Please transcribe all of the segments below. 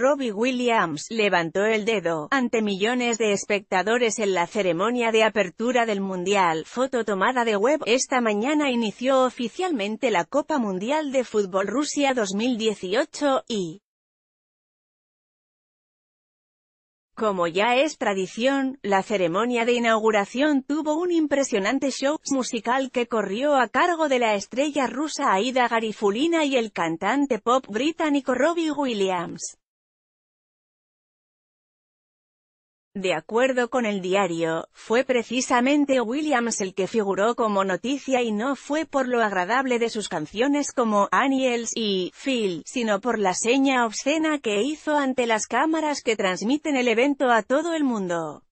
Robbie Williams levantó el dedo ante millones de espectadores en la ceremonia de apertura del Mundial. Foto tomada de web. Esta mañana inició oficialmente la Copa Mundial de Fútbol Rusia 2018 y Como ya es tradición, la ceremonia de inauguración tuvo un impresionante show musical que corrió a cargo de la estrella rusa Aida Garifulina y el cantante pop británico Robbie Williams. De acuerdo con el diario, fue precisamente Williams el que figuró como noticia y no fue por lo agradable de sus canciones como Aniels y Phil, sino por la seña obscena que hizo ante las cámaras que transmiten el evento a todo el mundo.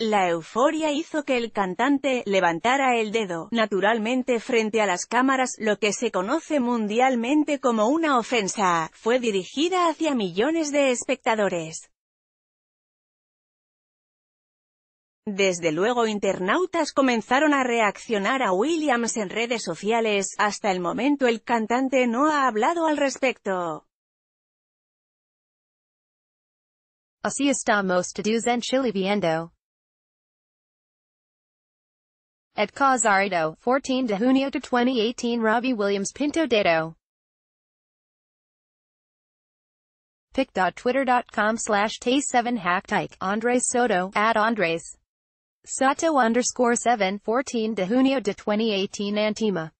La euforia hizo que el cantante levantara el dedo, naturalmente frente a las cámaras, lo que se conoce mundialmente como una ofensa, fue dirigida hacia millones de espectadores. Desde luego internautas comenzaron a reaccionar a Williams en redes sociales, hasta el momento el cantante no ha hablado al respecto. Así estamos todos en Chile at Cosarito, 14 de Junio to 2018 Robbie Williams Pinto Dato. pic.twitter.com slash t 7 hacktike Andres Soto, at Andres Soto underscore 7, 14 de Junio de 2018 Antima.